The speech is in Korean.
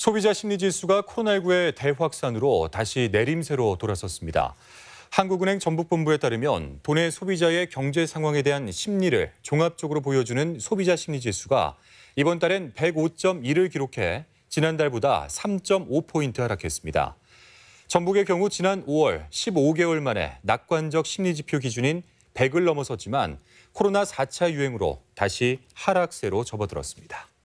소비자 심리지수가 코로나19의 대확산으로 다시 내림세로 돌아섰습니다. 한국은행 전북본부에 따르면 도내 소비자의 경제 상황에 대한 심리를 종합적으로 보여주는 소비자 심리지수가 이번 달엔 105.2를 기록해 지난달보다 3.5포인트 하락했습니다. 전북의 경우 지난 5월 15개월 만에 낙관적 심리지표 기준인 100을 넘어섰지만 코로나 4차 유행으로 다시 하락세로 접어들었습니다.